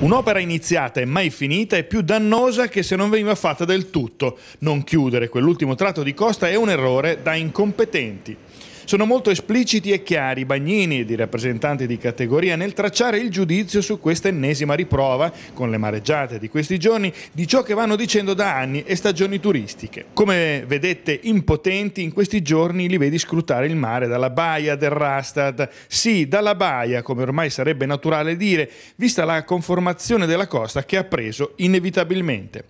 Un'opera iniziata e mai finita è più dannosa che se non veniva fatta del tutto. Non chiudere quell'ultimo tratto di costa è un errore da incompetenti. Sono molto espliciti e chiari Bagnini ed i rappresentanti di categoria nel tracciare il giudizio su questa ennesima riprova, con le mareggiate di questi giorni, di ciò che vanno dicendo da anni e stagioni turistiche. Come vedete impotenti in questi giorni li vedi scrutare il mare dalla baia del Rastad. Sì, dalla baia, come ormai sarebbe naturale dire, vista la conformazione della costa che ha preso inevitabilmente.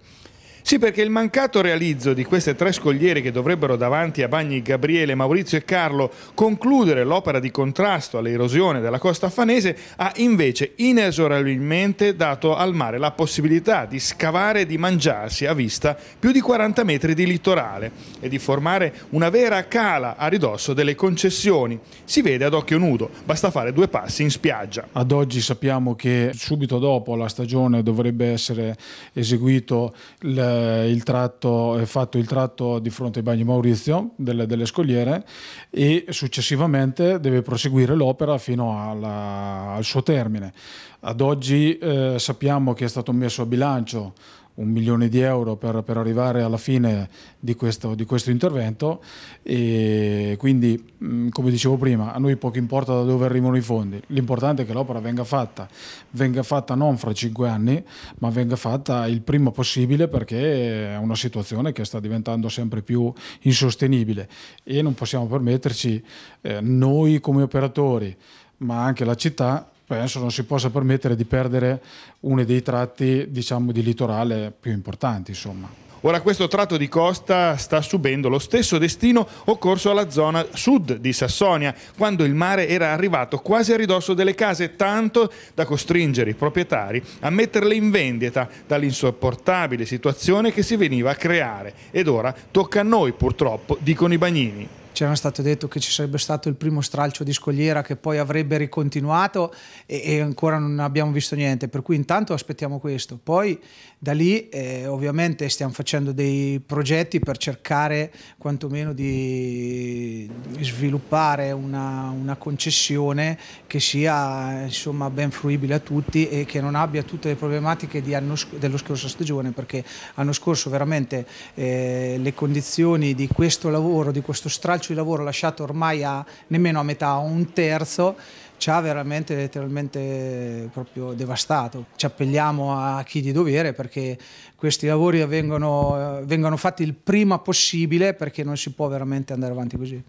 Sì, perché il mancato realizzo di queste tre scogliere che dovrebbero davanti a Bagni Gabriele, Maurizio e Carlo concludere l'opera di contrasto all'erosione della costa fanese ha invece inesorabilmente dato al mare la possibilità di scavare e di mangiarsi a vista più di 40 metri di litorale e di formare una vera cala a ridosso delle concessioni. Si vede ad occhio nudo, basta fare due passi in spiaggia. Ad oggi sappiamo che subito dopo la stagione dovrebbe essere eseguito il eh, il tratto, è eh, fatto il tratto di fronte ai bagni Maurizio delle, delle scogliere e successivamente deve proseguire l'opera fino alla, al suo termine. Ad oggi eh, sappiamo che è stato messo a bilancio un milione di euro per, per arrivare alla fine di questo, di questo intervento e quindi mm, come dicevo prima a noi poco importa da dove arrivano i fondi, l'importante è che l'opera venga fatta, venga fatta non fra cinque anni ma venga fatta il prima possibile perché è una situazione che sta diventando sempre più insostenibile e non possiamo permetterci eh, noi come operatori ma anche la città penso non si possa permettere di perdere uno dei tratti diciamo, di litorale più importanti. Insomma. Ora questo tratto di costa sta subendo lo stesso destino occorso alla zona sud di Sassonia, quando il mare era arrivato quasi a ridosso delle case, tanto da costringere i proprietari a metterle in vendita dall'insopportabile situazione che si veniva a creare. Ed ora tocca a noi purtroppo, dicono i bagnini c'era stato detto che ci sarebbe stato il primo stralcio di scogliera che poi avrebbe ricontinuato e, e ancora non abbiamo visto niente, per cui intanto aspettiamo questo. Poi da lì eh, ovviamente stiamo facendo dei progetti per cercare quantomeno di sviluppare una, una concessione che sia insomma, ben fruibile a tutti e che non abbia tutte le problematiche anno, dello scorso stagione, perché l'anno scorso veramente eh, le condizioni di questo lavoro, di questo stralcio, calcio di lavoro lasciato ormai a nemmeno a metà, un terzo, ci ha veramente letteralmente proprio devastato. Ci appelliamo a chi di dovere perché questi lavori vengano, eh, vengano fatti il prima possibile perché non si può veramente andare avanti così.